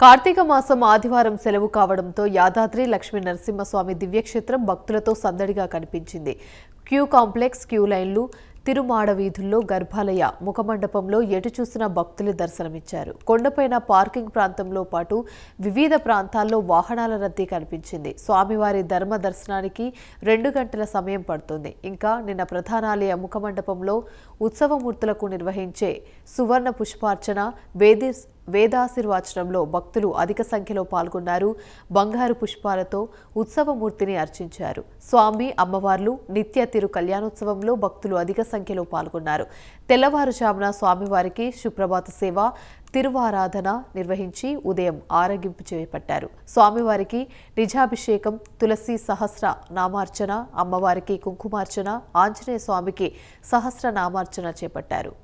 కార్తీక మాసం ఆదివారం సెలవు కావడంతో యాదాద్రి లక్ష్మీ నరసింహస్వామి దివ్యక్షేత్రం భక్తులతో సందడిగా కనిపించింది క్యూ కాంప్లెక్స్ క్యూ లైన్లు తిరుమాడ వీధుల్లో గర్భాలయ ముఖమండపంలో ఎటు చూసిన భక్తులు దర్శనమిచ్చారు కొండపైన పార్కింగ్ ప్రాంతంలో పాటు వివిధ ప్రాంతాల్లో వాహనాల రద్దీ కనిపించింది స్వామివారి ధర్మ దర్శనానికి రెండు గంటల సమయం పడుతుంది ఇంకా నిన్న ప్రధానాలయ ముఖమండపంలో ఉత్సవమూర్తులకు నిర్వహించే సువర్ణ పుష్పార్చన వేది వేదాశీర్వాచనంలో భక్తులు అధిక సంఖ్యలో పాల్గొన్నారు బంగారు పుష్పాలతో ఉత్సవమూర్తిని అర్చించారు స్వామి అమ్మవార్లు నిత్య తిరు కళ్యాణోత్సవంలో భక్తులు అధిక సంఖ్యలో పాల్గొన్నారు తెల్లవారుజామున స్వామివారికి సుప్రభాత సేవ తిరువారాధన నిర్వహించి ఉదయం ఆరగింపు చేపట్టారు స్వామివారికి నిజాభిషేకం తులసి సహస్ర నామార్చన అమ్మవారికి కుంకుమార్చన ఆంజనేయ స్వామికి సహస్ర నామార్చన చేపట్టారు